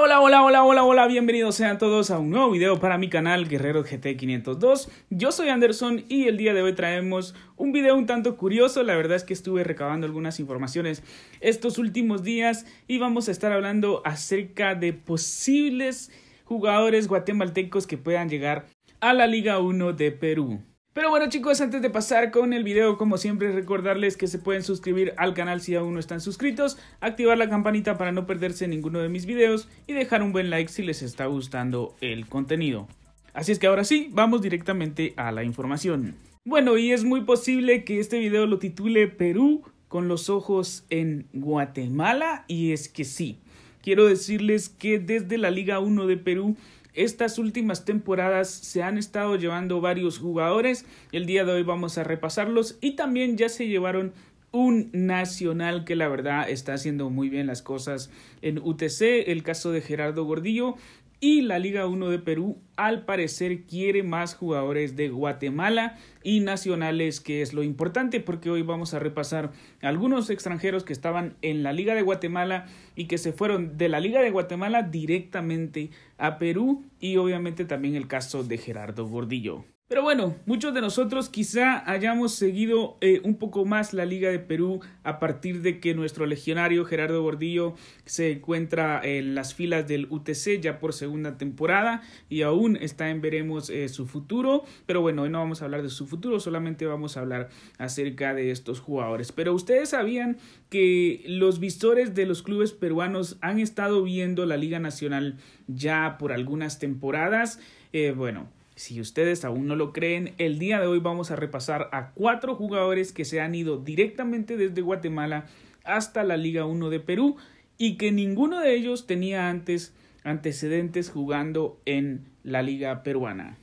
Hola, hola, hola, hola, hola, bienvenidos sean todos a un nuevo video para mi canal Guerrero GT502. Yo soy Anderson y el día de hoy traemos un video un tanto curioso, la verdad es que estuve recabando algunas informaciones estos últimos días y vamos a estar hablando acerca de posibles jugadores guatemaltecos que puedan llegar a la Liga 1 de Perú. Pero bueno chicos, antes de pasar con el video, como siempre recordarles que se pueden suscribir al canal si aún no están suscritos, activar la campanita para no perderse ninguno de mis videos y dejar un buen like si les está gustando el contenido. Así es que ahora sí, vamos directamente a la información. Bueno, y es muy posible que este video lo titule Perú con los ojos en Guatemala, y es que sí. Quiero decirles que desde la Liga 1 de Perú estas últimas temporadas se han estado llevando varios jugadores. El día de hoy vamos a repasarlos y también ya se llevaron un nacional que la verdad está haciendo muy bien las cosas en UTC, el caso de Gerardo Gordillo, y la Liga 1 de Perú al parecer quiere más jugadores de Guatemala y nacionales, que es lo importante porque hoy vamos a repasar algunos extranjeros que estaban en la Liga de Guatemala y que se fueron de la Liga de Guatemala directamente a Perú y obviamente también el caso de Gerardo Gordillo. Pero bueno, muchos de nosotros quizá hayamos seguido eh, un poco más la Liga de Perú a partir de que nuestro legionario Gerardo Bordillo se encuentra en las filas del UTC ya por segunda temporada y aún está en veremos eh, su futuro. Pero bueno, hoy no vamos a hablar de su futuro, solamente vamos a hablar acerca de estos jugadores. Pero ustedes sabían que los visores de los clubes peruanos han estado viendo la Liga Nacional ya por algunas temporadas. Eh, bueno. Si ustedes aún no lo creen, el día de hoy vamos a repasar a cuatro jugadores que se han ido directamente desde Guatemala hasta la Liga 1 de Perú y que ninguno de ellos tenía antes antecedentes jugando en la liga peruana.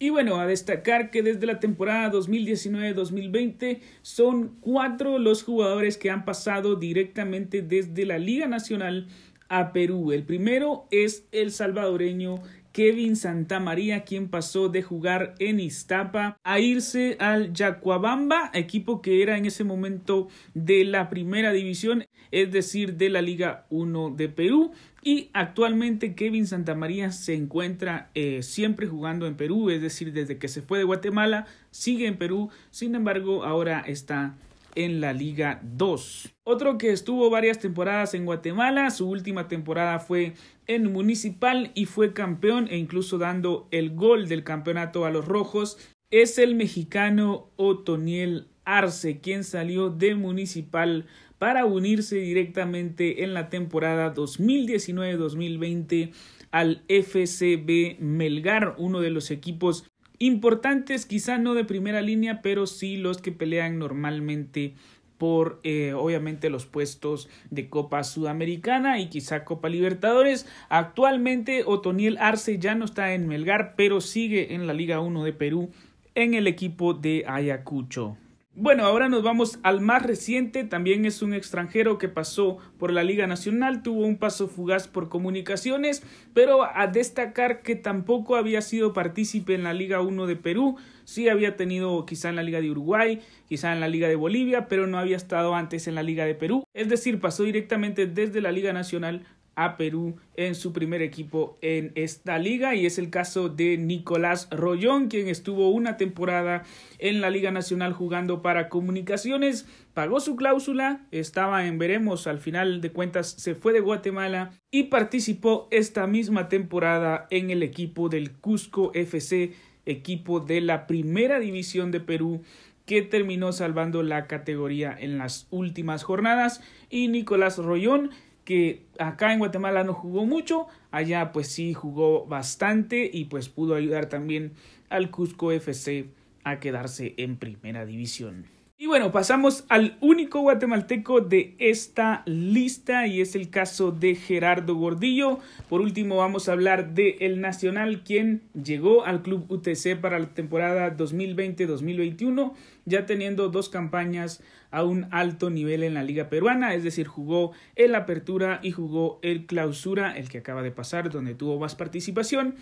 Y bueno, a destacar que desde la temporada 2019-2020 son cuatro los jugadores que han pasado directamente desde la Liga Nacional a Perú. El primero es el salvadoreño Kevin Santamaría, quien pasó de jugar en Iztapa a irse al Yacuabamba, equipo que era en ese momento de la primera división, es decir, de la Liga 1 de Perú. Y actualmente Kevin Santamaría se encuentra eh, siempre jugando en Perú, es decir, desde que se fue de Guatemala, sigue en Perú, sin embargo, ahora está en la Liga 2. Otro que estuvo varias temporadas en Guatemala, su última temporada fue en Municipal y fue campeón e incluso dando el gol del campeonato a los rojos, es el mexicano Otoniel Arce, quien salió de Municipal para unirse directamente en la temporada 2019-2020 al FCB Melgar, uno de los equipos importantes, quizá no de primera línea, pero sí los que pelean normalmente por eh, obviamente los puestos de Copa Sudamericana y quizá Copa Libertadores. Actualmente Otoniel Arce ya no está en Melgar, pero sigue en la Liga 1 de Perú en el equipo de Ayacucho. Bueno, ahora nos vamos al más reciente, también es un extranjero que pasó por la Liga Nacional, tuvo un paso fugaz por comunicaciones, pero a destacar que tampoco había sido partícipe en la Liga 1 de Perú, sí había tenido quizá en la Liga de Uruguay, quizá en la Liga de Bolivia, pero no había estado antes en la Liga de Perú, es decir, pasó directamente desde la Liga Nacional a Perú en su primer equipo en esta liga y es el caso de Nicolás Rollón quien estuvo una temporada en la Liga Nacional jugando para comunicaciones, pagó su cláusula, estaba en veremos, al final de cuentas se fue de Guatemala y participó esta misma temporada en el equipo del Cusco FC, equipo de la primera división de Perú que terminó salvando la categoría en las últimas jornadas y Nicolás Rollón que acá en Guatemala no jugó mucho, allá pues sí jugó bastante y pues pudo ayudar también al Cusco FC a quedarse en primera división. Y bueno, pasamos al único guatemalteco de esta lista y es el caso de Gerardo Gordillo. Por último vamos a hablar de El Nacional, quien llegó al club UTC para la temporada 2020-2021 ya teniendo dos campañas a un alto nivel en la liga peruana, es decir, jugó el apertura y jugó el clausura, el que acaba de pasar, donde tuvo más participación,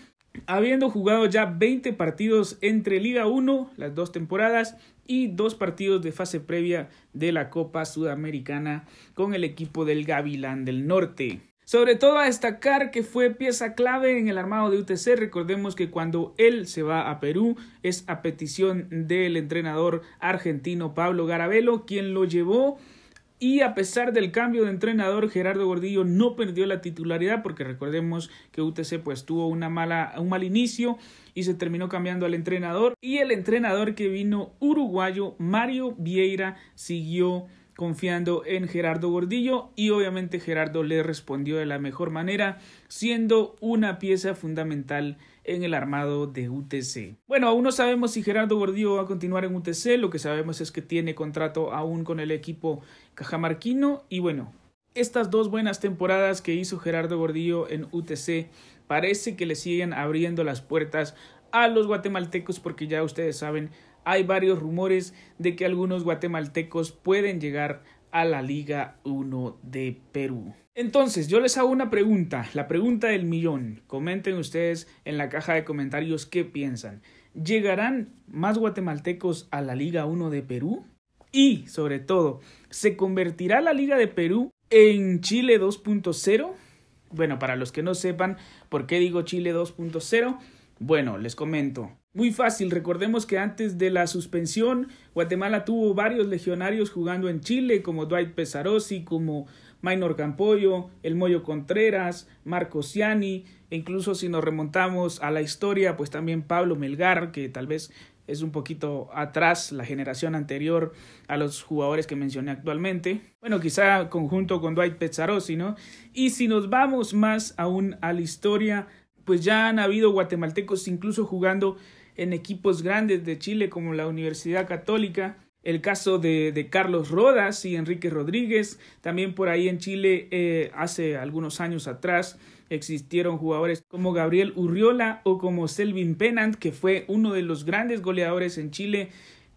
habiendo jugado ya 20 partidos entre Liga 1, las dos temporadas, y dos partidos de fase previa de la Copa Sudamericana con el equipo del Gavilán del Norte. Sobre todo a destacar que fue pieza clave en el armado de UTC. Recordemos que cuando él se va a Perú es a petición del entrenador argentino Pablo Garabelo quien lo llevó. Y a pesar del cambio de entrenador, Gerardo Gordillo no perdió la titularidad porque recordemos que UTC pues tuvo una mala, un mal inicio y se terminó cambiando al entrenador. Y el entrenador que vino uruguayo, Mario Vieira, siguió confiando en Gerardo Gordillo y obviamente Gerardo le respondió de la mejor manera, siendo una pieza fundamental en el armado de UTC. Bueno, aún no sabemos si Gerardo Gordillo va a continuar en UTC, lo que sabemos es que tiene contrato aún con el equipo cajamarquino y bueno, estas dos buenas temporadas que hizo Gerardo Gordillo en UTC parece que le siguen abriendo las puertas a los guatemaltecos porque ya ustedes saben, hay varios rumores de que algunos guatemaltecos pueden llegar a la Liga 1 de Perú. Entonces, yo les hago una pregunta, la pregunta del millón. Comenten ustedes en la caja de comentarios qué piensan. ¿Llegarán más guatemaltecos a la Liga 1 de Perú? Y, sobre todo, ¿se convertirá la Liga de Perú en Chile 2.0? Bueno, para los que no sepan por qué digo Chile 2.0, bueno, les comento. Muy fácil, recordemos que antes de la suspensión, Guatemala tuvo varios legionarios jugando en Chile, como Dwight Pesarosi, como Maynor Campoyo, El Moyo Contreras, Marco Ciani, e incluso si nos remontamos a la historia, pues también Pablo Melgar, que tal vez es un poquito atrás la generación anterior a los jugadores que mencioné actualmente. Bueno, quizá conjunto con Dwight Pesarosi, ¿no? Y si nos vamos más aún a la historia, pues ya han habido guatemaltecos incluso jugando en equipos grandes de Chile como la Universidad Católica, el caso de, Carlos Rodas y Enrique Rodríguez, también por ahí en Chile eh, hace algunos años atrás existieron jugadores como Gabriel Urriola o como Selvin Pennant, que fue uno de los grandes goleadores en Chile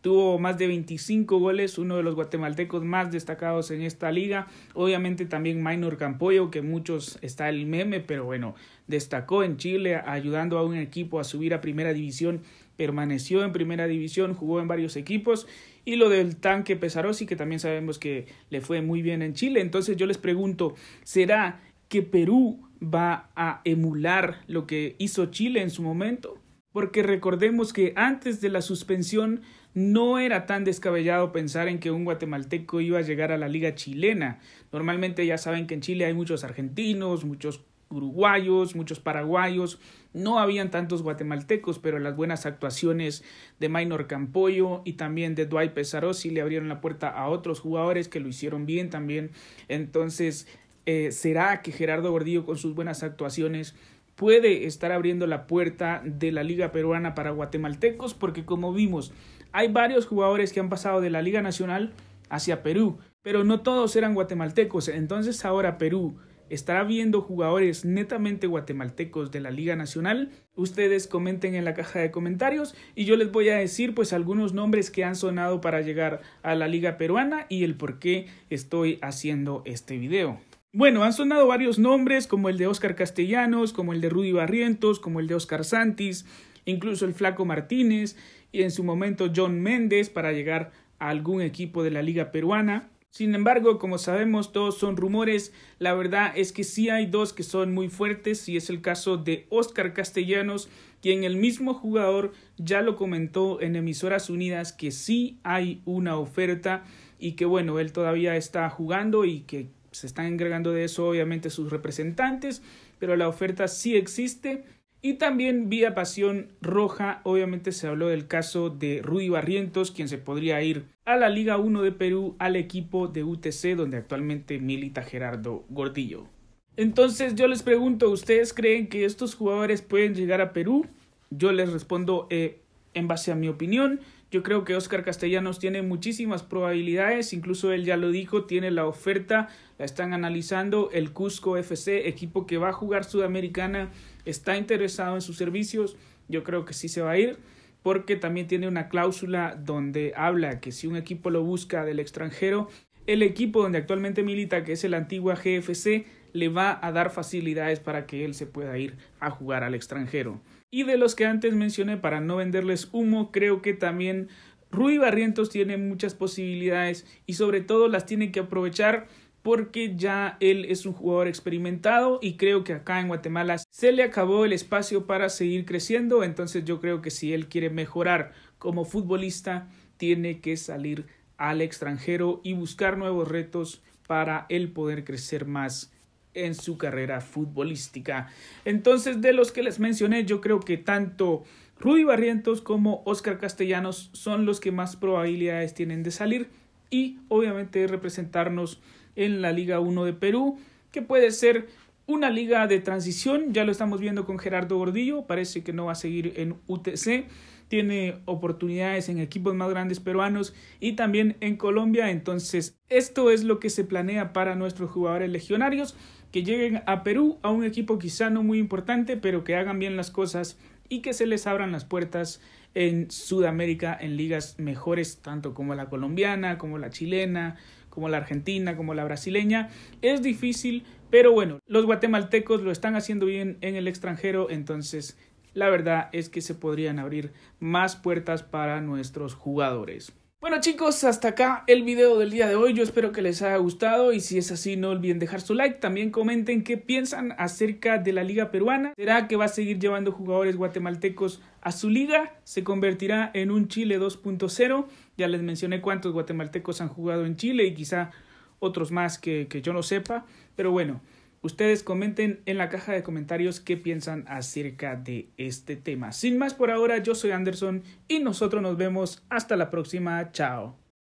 tuvo más de 25 goles, uno de los guatemaltecos más destacados en esta liga. Obviamente también Minor Campoyo, que muchos está el meme, pero bueno, destacó en Chile ayudando a un equipo a subir a primera división permaneció en primera división, jugó en varios equipos y lo del tanque Pesarosi que también sabemos que le fue muy bien en Chile. Entonces yo les pregunto, ¿será que Perú va a emular lo que hizo Chile en su momento? Porque recordemos que antes de la suspensión no era tan descabellado pensar en que un guatemalteco iba a llegar a la liga chilena. Normalmente ya saben que en Chile hay muchos argentinos, muchos uruguayos, muchos paraguayos, no habían tantos guatemaltecos, pero las buenas actuaciones de Minor Campoyo y también de Dwight Pesarossi le abrieron la puerta a otros jugadores que lo hicieron bien también. Entonces, eh, ¿será que Gerardo Gordillo con sus buenas actuaciones puede estar abriendo la puerta de la Liga Peruana para guatemaltecos, porque como vimos, hay varios jugadores que han pasado de la Liga Nacional hacia Perú, pero no todos eran guatemaltecos, entonces ahora Perú estará viendo jugadores netamente guatemaltecos de la Liga Nacional. Ustedes comenten en la caja de comentarios y yo les voy a decir pues algunos nombres que han sonado para llegar a la Liga Peruana y el por qué estoy haciendo este video. Bueno, han sonado varios nombres, como el de Oscar Castellanos, como el de Rudy Barrientos, como el de Oscar Santis, incluso el Flaco Martínez y en su momento John Méndez para llegar a algún equipo de la Liga Peruana. Sin embargo, como sabemos, todos son rumores. La verdad es que sí hay dos que son muy fuertes y es el caso de Oscar Castellanos, quien el mismo jugador ya lo comentó en Emisoras Unidas que sí hay una oferta y que bueno, él todavía está jugando y que se están engregando de eso obviamente sus representantes, pero la oferta sí existe. Y también vía Pasión Roja, obviamente se habló del caso de Rudy Barrientos, quien se podría ir a la Liga 1 de Perú, al equipo de UTC, donde actualmente milita Gerardo Gordillo. Entonces yo les pregunto, ¿ustedes creen que estos jugadores pueden llegar a Perú? Yo les respondo eh, en base a mi opinión. Yo creo que Oscar Castellanos tiene muchísimas probabilidades, incluso él ya lo dijo, tiene la oferta, la están analizando. El Cusco FC, equipo que va a jugar Sudamericana, está interesado en sus servicios. Yo creo que sí se va a ir, porque también tiene una cláusula donde habla que si un equipo lo busca del extranjero, el equipo donde actualmente milita, que es el antiguo GFC, le va a dar facilidades para que él se pueda ir a jugar al extranjero. Y de los que antes mencioné, para no venderles humo, creo que también Rui Barrientos tiene muchas posibilidades y sobre todo las tiene que aprovechar porque ya él es un jugador experimentado y creo que acá en Guatemala se le acabó el espacio para seguir creciendo, entonces yo creo que si él quiere mejorar como futbolista, tiene que salir al extranjero y buscar nuevos retos para él poder crecer más en su carrera futbolística. Entonces, de los que les mencioné, yo creo que tanto Rudy Barrientos como Oscar Castellanos son los que más probabilidades tienen de salir y obviamente representarnos en la Liga 1 de Perú, que puede ser una liga de transición, ya lo estamos viendo con Gerardo Gordillo, parece que no va a seguir en UTC, tiene oportunidades en equipos más grandes peruanos y también en Colombia, entonces esto es lo que se planea para nuestros jugadores legionarios que lleguen a Perú a un equipo quizá no muy importante, pero que hagan bien las cosas y que se les abran las puertas en Sudamérica en ligas mejores, tanto como la colombiana, como la chilena, como la argentina, como la brasileña. Es difícil, pero bueno, los guatemaltecos lo están haciendo bien en el extranjero, entonces la verdad es que se podrían abrir más puertas para nuestros jugadores. Bueno chicos, hasta acá el video del día de hoy. Yo espero que les haya gustado y si es así no olviden dejar su like. También comenten qué piensan acerca de la liga peruana. ¿Será que va a seguir llevando jugadores guatemaltecos a su liga? ¿Se convertirá en un Chile 2.0? Ya les mencioné cuántos guatemaltecos han jugado en Chile y quizá otros más que, que yo no sepa. Pero bueno. Ustedes comenten en la caja de comentarios qué piensan acerca de este tema. Sin más por ahora, yo soy Anderson y nosotros nos vemos hasta la próxima. Chao.